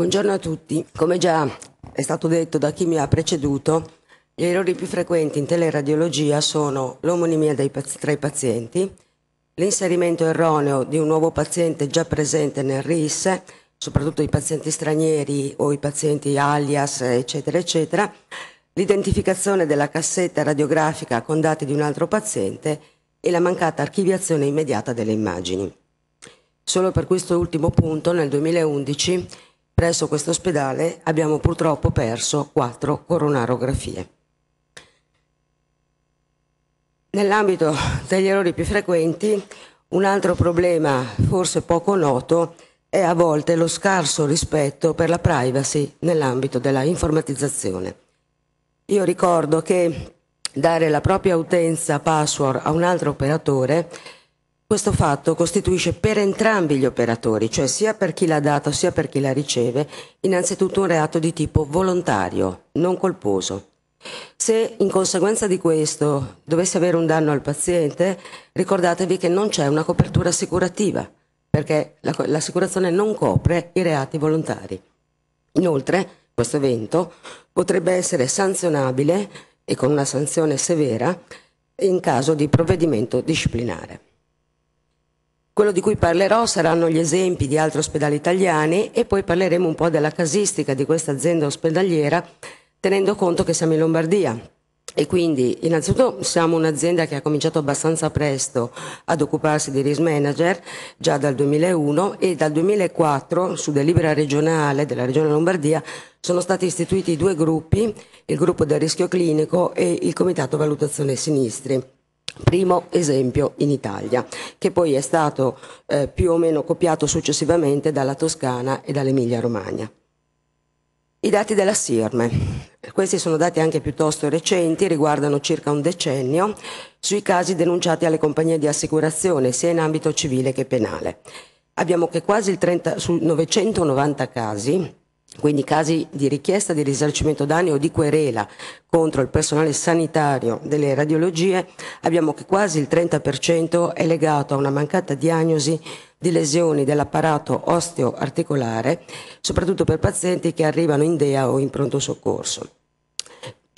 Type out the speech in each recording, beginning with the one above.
Buongiorno a tutti. Come già è stato detto da chi mi ha preceduto, gli errori più frequenti in teleradiologia sono l'omonimia tra i pazienti, l'inserimento erroneo di un nuovo paziente già presente nel RIS, soprattutto i pazienti stranieri o i pazienti alias, eccetera, eccetera, l'identificazione della cassetta radiografica con dati di un altro paziente e la mancata archiviazione immediata delle immagini. Solo per questo ultimo punto, nel 2011 Presso questo ospedale abbiamo purtroppo perso quattro coronarografie. Nell'ambito degli errori più frequenti, un altro problema forse poco noto è a volte lo scarso rispetto per la privacy nell'ambito della informatizzazione. Io ricordo che dare la propria utenza password a un altro operatore questo fatto costituisce per entrambi gli operatori, cioè sia per chi l'ha data sia per chi la riceve, innanzitutto un reato di tipo volontario, non colposo. Se in conseguenza di questo dovesse avere un danno al paziente, ricordatevi che non c'è una copertura assicurativa, perché l'assicurazione non copre i reati volontari. Inoltre, questo evento potrebbe essere sanzionabile e con una sanzione severa in caso di provvedimento disciplinare. Quello di cui parlerò saranno gli esempi di altri ospedali italiani e poi parleremo un po' della casistica di questa azienda ospedaliera tenendo conto che siamo in Lombardia. E quindi innanzitutto siamo un'azienda che ha cominciato abbastanza presto ad occuparsi di risk manager già dal 2001 e dal 2004 su delibera regionale della regione Lombardia sono stati istituiti due gruppi, il gruppo del rischio clinico e il comitato valutazione sinistri primo esempio in Italia, che poi è stato eh, più o meno copiato successivamente dalla Toscana e dall'Emilia Romagna. I dati della SIRME, questi sono dati anche piuttosto recenti, riguardano circa un decennio, sui casi denunciati alle compagnie di assicurazione sia in ambito civile che penale. Abbiamo che quasi il 30, su 990 casi quindi casi di richiesta di risarcimento danni o di querela contro il personale sanitario delle radiologie, abbiamo che quasi il 30% è legato a una mancata diagnosi di lesioni dell'apparato osteoarticolare, soprattutto per pazienti che arrivano in DEA o in pronto soccorso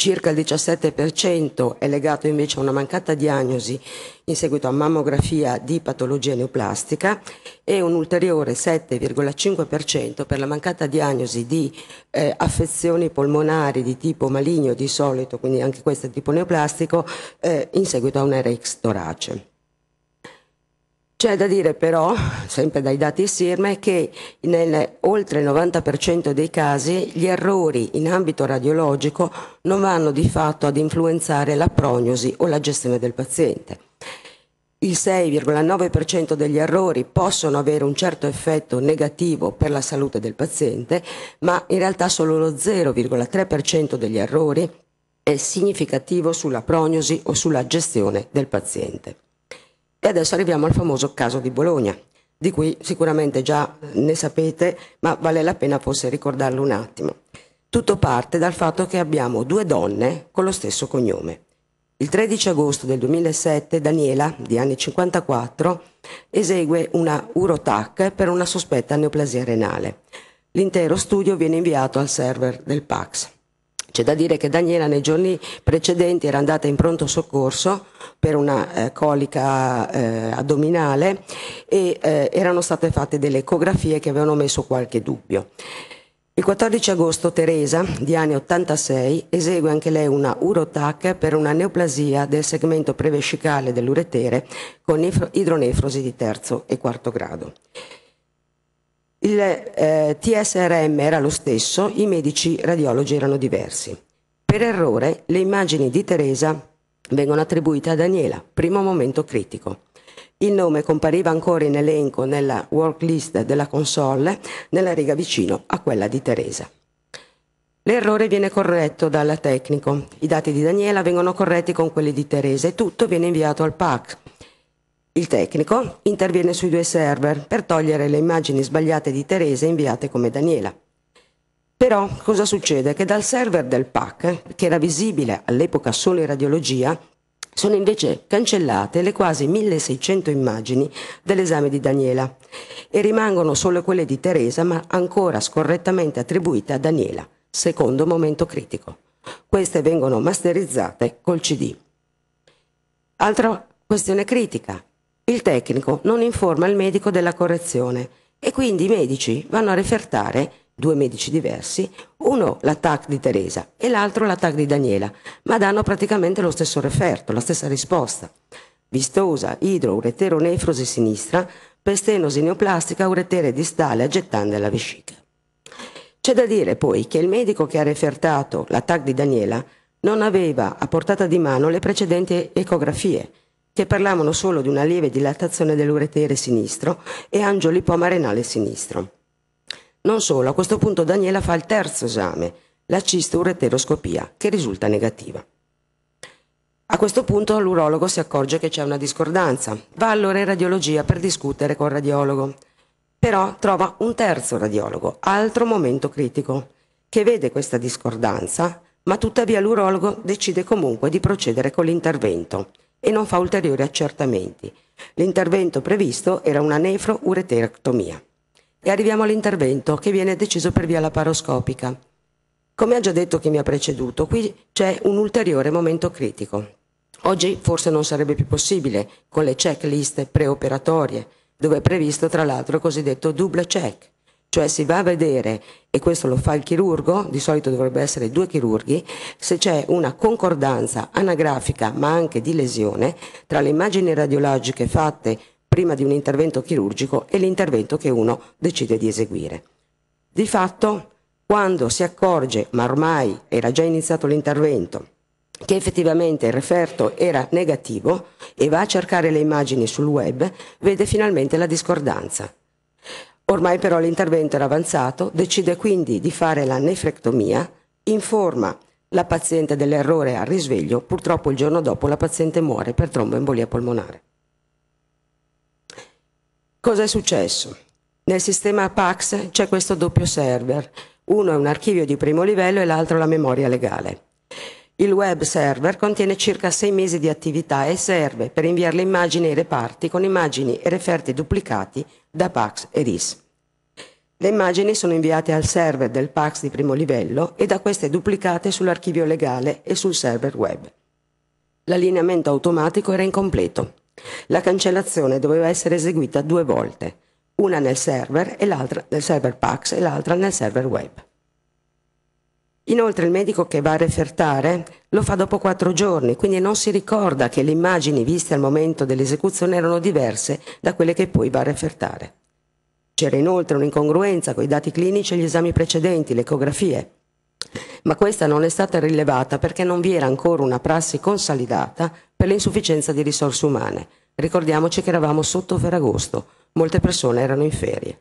circa il 17% è legato invece a una mancata diagnosi in seguito a mammografia di patologia neoplastica e un ulteriore 7,5% per la mancata diagnosi di eh, affezioni polmonari di tipo maligno di solito, quindi anche questo di tipo neoplastico, eh, in seguito a un RX torace. C'è da dire però, sempre dai dati SIRME, che nel oltre il 90% dei casi gli errori in ambito radiologico non vanno di fatto ad influenzare la prognosi o la gestione del paziente. Il 6,9% degli errori possono avere un certo effetto negativo per la salute del paziente, ma in realtà solo lo 0,3% degli errori è significativo sulla prognosi o sulla gestione del paziente. E adesso arriviamo al famoso caso di Bologna, di cui sicuramente già eh, ne sapete, ma vale la pena forse ricordarlo un attimo. Tutto parte dal fatto che abbiamo due donne con lo stesso cognome. Il 13 agosto del 2007 Daniela, di anni 54, esegue una urotac per una sospetta neoplasia renale. L'intero studio viene inviato al server del PAX. C'è da dire che Daniela nei giorni precedenti era andata in pronto soccorso per una eh, colica eh, addominale e eh, erano state fatte delle ecografie che avevano messo qualche dubbio. Il 14 agosto Teresa, di anni 86, esegue anche lei una urotac per una neoplasia del segmento prevescicale dell'uretere con idronefrosi di terzo e quarto grado. Il eh, TSRM era lo stesso, i medici radiologi erano diversi. Per errore le immagini di Teresa vengono attribuite a Daniela, primo momento critico. Il nome compariva ancora in elenco nella worklist della console, nella riga vicino a quella di Teresa. L'errore viene corretto dal tecnico, i dati di Daniela vengono corretti con quelli di Teresa e tutto viene inviato al PAC, il tecnico interviene sui due server per togliere le immagini sbagliate di Teresa inviate come Daniela. Però cosa succede? Che dal server del PAC, che era visibile all'epoca solo in radiologia, sono invece cancellate le quasi 1600 immagini dell'esame di Daniela e rimangono solo quelle di Teresa, ma ancora scorrettamente attribuite a Daniela, secondo momento critico. Queste vengono masterizzate col CD. Altra questione critica, il tecnico non informa il medico della correzione e quindi i medici vanno a refertare due medici diversi, uno l'attack di Teresa e l'altro l'attack di Daniela, ma danno praticamente lo stesso referto, la stessa risposta. Vistosa, idro, ureteronefrosi sinistra, pestenosi neoplastica, uretere distale, aggettante alla vescica. C'è da dire poi che il medico che ha refertato l'attack di Daniela non aveva a portata di mano le precedenti ecografie, che parlavano solo di una lieve dilatazione dell'uretere sinistro e angiolipoma renale sinistro. Non solo, a questo punto Daniela fa il terzo esame, la cistureteroscopia, che risulta negativa. A questo punto l'urologo si accorge che c'è una discordanza. Va allora in radiologia per discutere col radiologo. Però trova un terzo radiologo, altro momento critico, che vede questa discordanza, ma tuttavia l'urologo decide comunque di procedere con l'intervento e non fa ulteriori accertamenti. L'intervento previsto era una nefro nefroureterectomia. E arriviamo all'intervento che viene deciso per via laparoscopica. Come ha già detto chi mi ha preceduto, qui c'è un ulteriore momento critico. Oggi forse non sarebbe più possibile con le checklist preoperatorie, dove è previsto tra l'altro il cosiddetto double check, cioè si va a vedere, e questo lo fa il chirurgo, di solito dovrebbe essere due chirurghi, se c'è una concordanza anagrafica ma anche di lesione tra le immagini radiologiche fatte prima di un intervento chirurgico e l'intervento che uno decide di eseguire. Di fatto, quando si accorge, ma ormai era già iniziato l'intervento, che effettivamente il referto era negativo e va a cercare le immagini sul web, vede finalmente la discordanza. Ormai però l'intervento era avanzato, decide quindi di fare la nefrectomia, informa la paziente dell'errore al risveglio, purtroppo il giorno dopo la paziente muore per tromboembolia polmonare. Cosa è successo? Nel sistema PAX c'è questo doppio server, uno è un archivio di primo livello e l'altro la memoria legale. Il web server contiene circa sei mesi di attività e serve per inviare le immagini ai reparti con immagini e referti duplicati da PAX e RIS. Le immagini sono inviate al server del PAX di primo livello e da queste duplicate sull'archivio legale e sul server web. L'allineamento automatico era incompleto. La cancellazione doveva essere eseguita due volte, una nel server, e l'altra nel server PAX e l'altra nel server web. Inoltre il medico che va a refertare lo fa dopo quattro giorni, quindi non si ricorda che le immagini viste al momento dell'esecuzione erano diverse da quelle che poi va a refertare. C'era inoltre un'incongruenza con i dati clinici e gli esami precedenti, le ecografie. Ma questa non è stata rilevata perché non vi era ancora una prassi consolidata per l'insufficienza di risorse umane. Ricordiamoci che eravamo sotto Ferragosto, molte persone erano in ferie.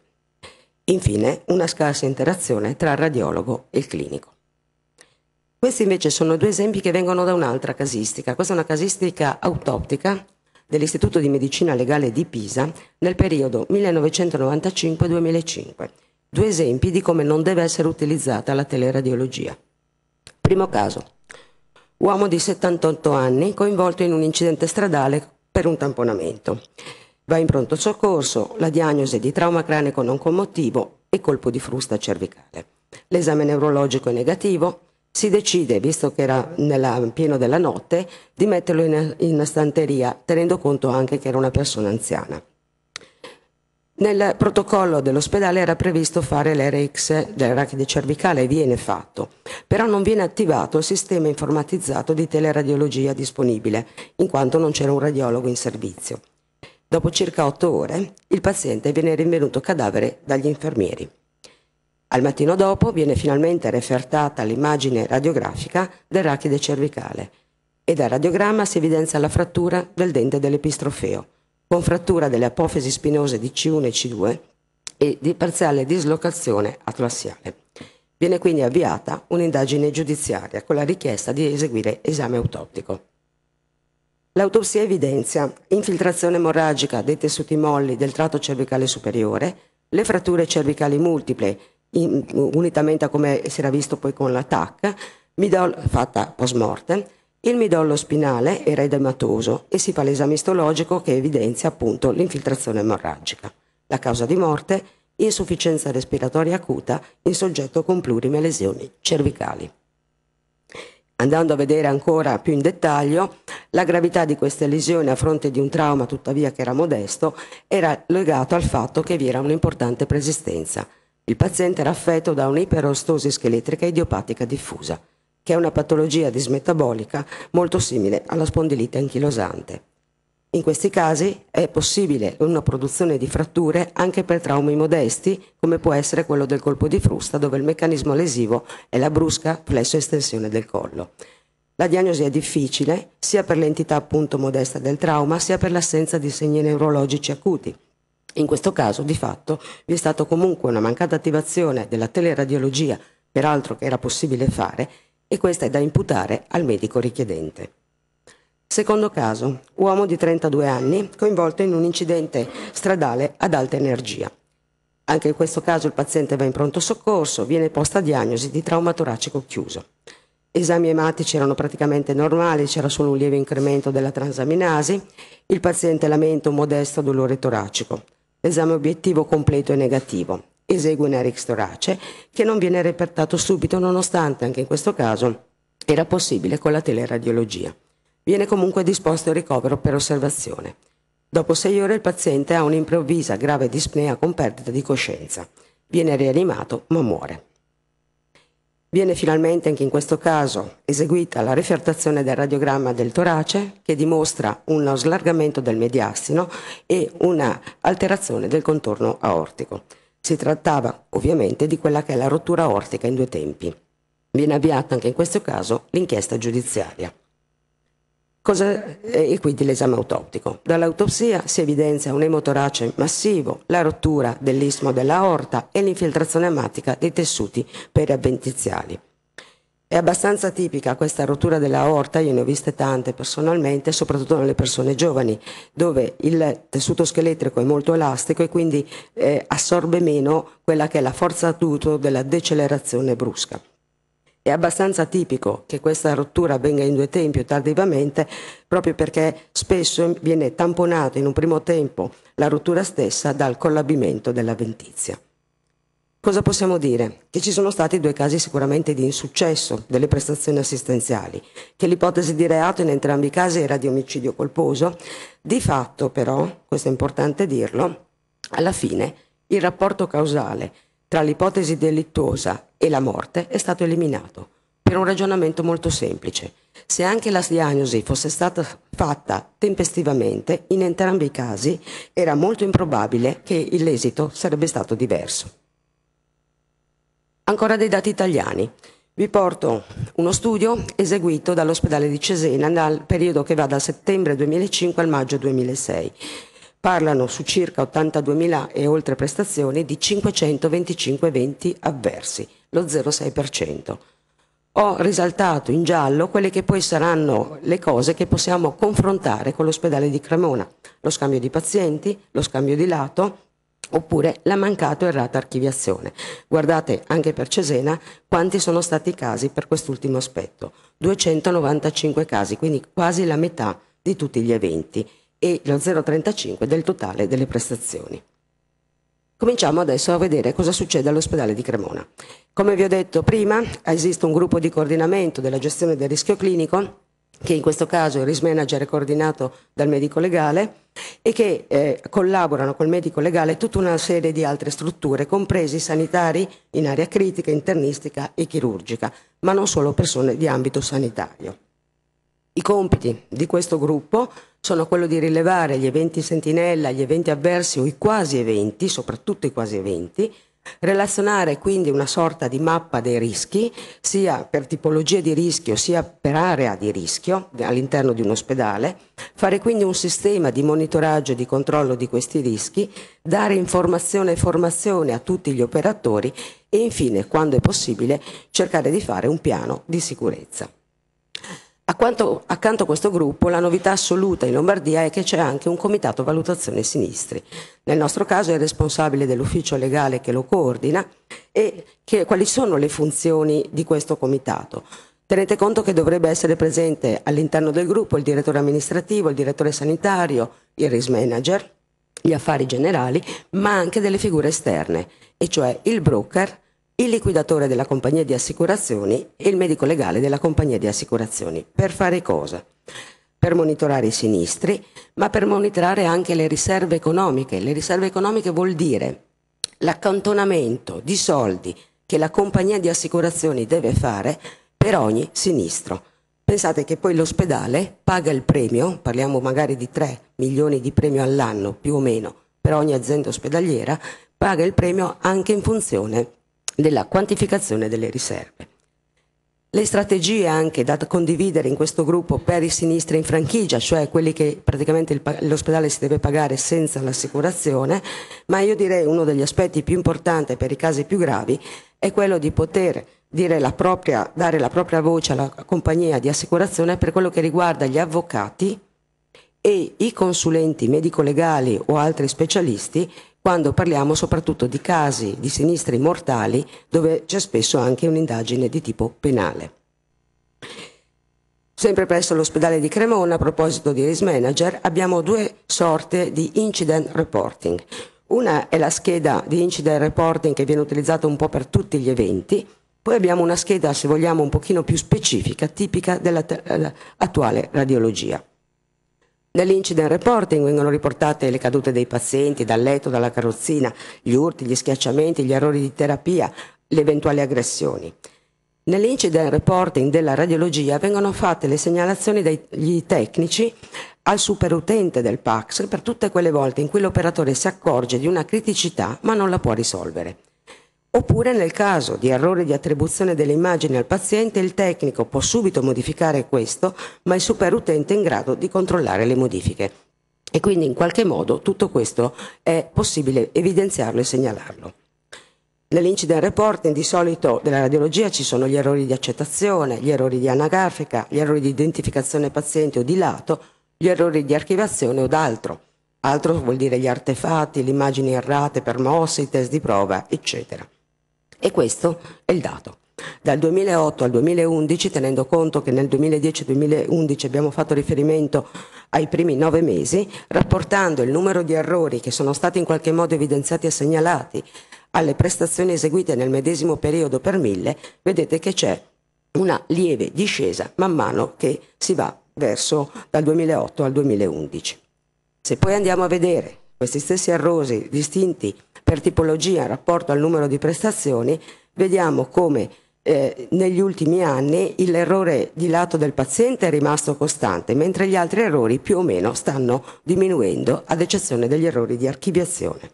Infine, una scarsa interazione tra il radiologo e il clinico. Questi invece sono due esempi che vengono da un'altra casistica. Questa è una casistica autoptica dell'Istituto di Medicina Legale di Pisa nel periodo 1995-2005. Due esempi di come non deve essere utilizzata la teleradiologia. Primo caso. Uomo di 78 anni coinvolto in un incidente stradale per un tamponamento. Va in pronto soccorso, la diagnosi di trauma cranico non commotivo e colpo di frusta cervicale. L'esame neurologico è negativo, si decide, visto che era nel pieno della notte, di metterlo in, in stanteria, tenendo conto anche che era una persona anziana. Nel protocollo dell'ospedale era previsto fare l'RX dell'arachide cervicale e viene fatto, però non viene attivato il sistema informatizzato di teleradiologia disponibile, in quanto non c'era un radiologo in servizio. Dopo circa otto ore il paziente viene rinvenuto cadavere dagli infermieri. Al mattino dopo viene finalmente refertata l'immagine radiografica del rachide cervicale e dal radiogramma si evidenzia la frattura del dente dell'epistrofeo, con frattura delle apofisi spinose di C1 e C2 e di parziale dislocazione atlassiale. Viene quindi avviata un'indagine giudiziaria con la richiesta di eseguire esame autottico. L'autopsia evidenzia infiltrazione emorragica dei tessuti molli del tratto cervicale superiore, le fratture cervicali multiple in, unitamente a come si era visto poi con la midollo, fatta post mortem, il midollo spinale era edematoso e si fa l'esame istologico che evidenzia appunto l'infiltrazione emorragica. La causa di morte, insufficienza respiratoria acuta in soggetto con plurime lesioni cervicali. Andando a vedere ancora più in dettaglio, la gravità di queste lesioni a fronte di un trauma tuttavia che era modesto era legato al fatto che vi era un'importante persistenza il paziente era affetto da un'iperostosi scheletrica idiopatica diffusa, che è una patologia dismetabolica molto simile alla spondilite anchilosante. In questi casi è possibile una produzione di fratture anche per traumi modesti, come può essere quello del colpo di frusta, dove il meccanismo lesivo è la brusca flesso-estensione del collo. La diagnosi è difficile sia per l'entità appunto modesta del trauma, sia per l'assenza di segni neurologici acuti, in questo caso, di fatto, vi è stata comunque una mancata attivazione della teleradiologia, peraltro che era possibile fare, e questa è da imputare al medico richiedente. Secondo caso, uomo di 32 anni coinvolto in un incidente stradale ad alta energia. Anche in questo caso il paziente va in pronto soccorso, viene posta diagnosi di trauma toracico chiuso. Esami ematici erano praticamente normali, c'era solo un lieve incremento della transaminasi, il paziente lamenta un modesto dolore toracico. L'esame obiettivo completo è negativo. Esegue un Rx torace che non viene repertato subito nonostante anche in questo caso era possibile con la teleradiologia. Viene comunque disposto il ricovero per osservazione. Dopo sei ore il paziente ha un'improvvisa grave dispnea con perdita di coscienza. Viene rianimato ma muore. Viene finalmente anche in questo caso eseguita la refertazione del radiogramma del torace che dimostra uno slargamento del mediastino e una alterazione del contorno aortico. Si trattava ovviamente di quella che è la rottura aortica in due tempi. Viene avviata anche in questo caso l'inchiesta giudiziaria. Cosa, eh, e quindi l'esame autoptico. Dall'autopsia si evidenzia un emotorace massivo, la rottura dell'ismo dell'aorta e l'infiltrazione ematica dei tessuti periavventiziali. È abbastanza tipica questa rottura dell'aorta, io ne ho viste tante personalmente, soprattutto nelle persone giovani, dove il tessuto scheletrico è molto elastico e quindi eh, assorbe meno quella che è la forza d'uto della decelerazione brusca. È abbastanza tipico che questa rottura avvenga in due tempi o tardivamente, proprio perché spesso viene tamponata in un primo tempo la rottura stessa dal collabimento della ventizia. Cosa possiamo dire? Che ci sono stati due casi sicuramente di insuccesso delle prestazioni assistenziali, che l'ipotesi di reato in entrambi i casi era di omicidio colposo. Di fatto però, questo è importante dirlo, alla fine il rapporto causale tra l'ipotesi delittuosa e la morte è stato eliminato per un ragionamento molto semplice. Se anche la diagnosi fosse stata fatta tempestivamente, in entrambi i casi era molto improbabile che l'esito sarebbe stato diverso. Ancora dei dati italiani. Vi porto uno studio eseguito dall'ospedale di Cesena nel periodo che va dal settembre 2005 al maggio 2006 parlano su circa 82.000 e oltre prestazioni di 525 eventi avversi, lo 0,6%. Ho risaltato in giallo quelle che poi saranno le cose che possiamo confrontare con l'ospedale di Cremona, lo scambio di pazienti, lo scambio di lato, oppure la mancata o errata archiviazione. Guardate anche per Cesena quanti sono stati i casi per quest'ultimo aspetto, 295 casi, quindi quasi la metà di tutti gli eventi e lo 0,35 del totale delle prestazioni. Cominciamo adesso a vedere cosa succede all'ospedale di Cremona. Come vi ho detto prima, esiste un gruppo di coordinamento della gestione del rischio clinico che in questo caso è il risk manager coordinato dal medico legale e che eh, collaborano col medico legale tutta una serie di altre strutture, compresi sanitari in area critica, internistica e chirurgica, ma non solo persone di ambito sanitario. I compiti di questo gruppo sono quello di rilevare gli eventi sentinella, gli eventi avversi o i quasi eventi, soprattutto i quasi eventi, relazionare quindi una sorta di mappa dei rischi, sia per tipologia di rischio, sia per area di rischio all'interno di un ospedale, fare quindi un sistema di monitoraggio e di controllo di questi rischi, dare informazione e formazione a tutti gli operatori e infine, quando è possibile, cercare di fare un piano di sicurezza. Accanto, accanto a questo gruppo la novità assoluta in Lombardia è che c'è anche un comitato valutazione sinistri. Nel nostro caso è responsabile dell'ufficio legale che lo coordina e che, quali sono le funzioni di questo comitato. Tenete conto che dovrebbe essere presente all'interno del gruppo il direttore amministrativo, il direttore sanitario, il risk manager, gli affari generali, ma anche delle figure esterne, e cioè il broker il liquidatore della compagnia di assicurazioni e il medico legale della compagnia di assicurazioni. Per fare cosa? Per monitorare i sinistri, ma per monitorare anche le riserve economiche. Le riserve economiche vuol dire l'accantonamento di soldi che la compagnia di assicurazioni deve fare per ogni sinistro. Pensate che poi l'ospedale paga il premio, parliamo magari di 3 milioni di premio all'anno più o meno per ogni azienda ospedaliera, paga il premio anche in funzione della quantificazione delle riserve. Le strategie anche da condividere in questo gruppo per i sinistri in franchigia, cioè quelli che praticamente l'ospedale si deve pagare senza l'assicurazione, ma io direi uno degli aspetti più importanti per i casi più gravi è quello di poter la propria, dare la propria voce alla compagnia di assicurazione per quello che riguarda gli avvocati e i consulenti medico-legali o altri specialisti quando parliamo soprattutto di casi di sinistri mortali dove c'è spesso anche un'indagine di tipo penale. Sempre presso l'ospedale di Cremona, a proposito di risk manager, abbiamo due sorte di incident reporting. Una è la scheda di incident reporting che viene utilizzata un po' per tutti gli eventi, poi abbiamo una scheda, se vogliamo, un pochino più specifica, tipica dell'attuale eh, radiologia. Nell'incident reporting vengono riportate le cadute dei pazienti dal letto, dalla carrozzina, gli urti, gli schiacciamenti, gli errori di terapia, le eventuali aggressioni. Nell'incident reporting della radiologia vengono fatte le segnalazioni dagli tecnici al superutente del PAX per tutte quelle volte in cui l'operatore si accorge di una criticità ma non la può risolvere. Oppure nel caso di errore di attribuzione delle immagini al paziente, il tecnico può subito modificare questo, ma il superutente è in grado di controllare le modifiche. E quindi in qualche modo tutto questo è possibile evidenziarlo e segnalarlo. Nell'incident reporting di solito della radiologia ci sono gli errori di accettazione, gli errori di anagrafica, gli errori di identificazione paziente o di lato, gli errori di archivazione o d'altro. Altro vuol dire gli artefatti, le immagini errate per mosse, i test di prova, eccetera. E questo è il dato. Dal 2008 al 2011, tenendo conto che nel 2010-2011 abbiamo fatto riferimento ai primi nove mesi, rapportando il numero di errori che sono stati in qualche modo evidenziati e segnalati alle prestazioni eseguite nel medesimo periodo per mille, vedete che c'è una lieve discesa man mano che si va verso dal 2008 al 2011. Se poi andiamo a vedere questi stessi errori distinti per tipologia in rapporto al numero di prestazioni, vediamo come eh, negli ultimi anni l'errore di lato del paziente è rimasto costante, mentre gli altri errori più o meno stanno diminuendo, ad eccezione degli errori di archiviazione.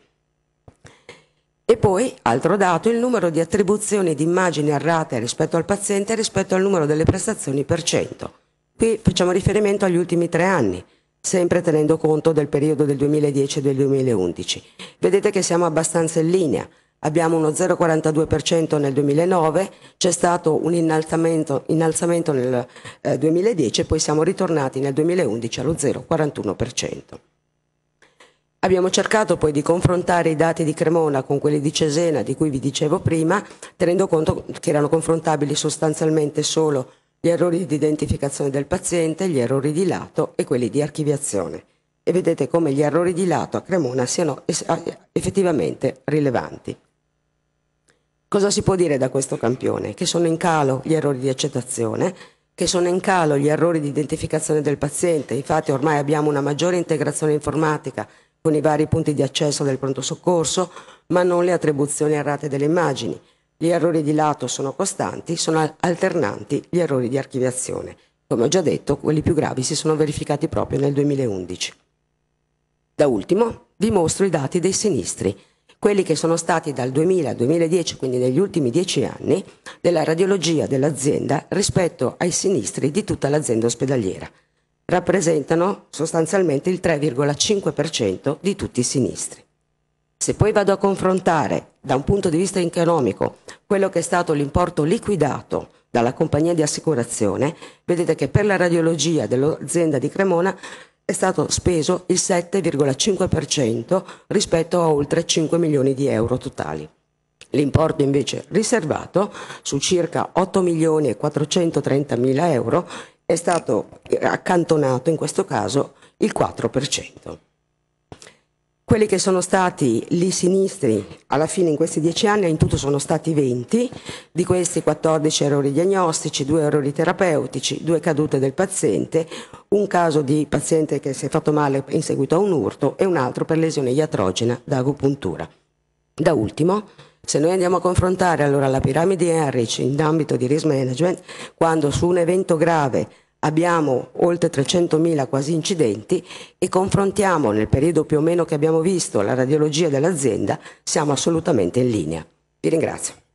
E poi, altro dato, il numero di attribuzioni di immagini errate rispetto al paziente rispetto al numero delle prestazioni per cento. Qui facciamo riferimento agli ultimi tre anni sempre tenendo conto del periodo del 2010 e del 2011. Vedete che siamo abbastanza in linea. Abbiamo uno 0,42% nel 2009, c'è stato un innalzamento, innalzamento nel eh, 2010 e poi siamo ritornati nel 2011 allo 0,41%. Abbiamo cercato poi di confrontare i dati di Cremona con quelli di Cesena di cui vi dicevo prima, tenendo conto che erano confrontabili sostanzialmente solo gli errori di identificazione del paziente, gli errori di lato e quelli di archiviazione. E vedete come gli errori di lato a Cremona siano effettivamente rilevanti. Cosa si può dire da questo campione? Che sono in calo gli errori di accettazione, che sono in calo gli errori di identificazione del paziente, infatti ormai abbiamo una maggiore integrazione informatica con i vari punti di accesso del pronto soccorso, ma non le attribuzioni errate delle immagini. Gli errori di lato sono costanti, sono alternanti gli errori di archiviazione. Come ho già detto, quelli più gravi si sono verificati proprio nel 2011. Da ultimo, vi mostro i dati dei sinistri, quelli che sono stati dal 2000 al 2010, quindi negli ultimi dieci anni, della radiologia dell'azienda rispetto ai sinistri di tutta l'azienda ospedaliera. Rappresentano sostanzialmente il 3,5% di tutti i sinistri. Se poi vado a confrontare da un punto di vista economico quello che è stato l'importo liquidato dalla compagnia di assicurazione, vedete che per la radiologia dell'azienda di Cremona è stato speso il 7,5% rispetto a oltre 5 milioni di euro totali. L'importo invece riservato su circa 8 milioni e 430 mila euro è stato accantonato in questo caso il 4%. Quelli che sono stati lì sinistri alla fine in questi dieci anni in tutto sono stati 20, di questi 14 errori diagnostici, due errori terapeutici, due cadute del paziente, un caso di paziente che si è fatto male in seguito a un urto e un altro per lesione iatrogena da agopuntura. Da ultimo, se noi andiamo a confrontare allora la piramide di Enrich in ambito di risk management, quando su un evento grave abbiamo oltre 300.000 quasi incidenti e confrontiamo nel periodo più o meno che abbiamo visto la radiologia dell'azienda, siamo assolutamente in linea. Vi ringrazio.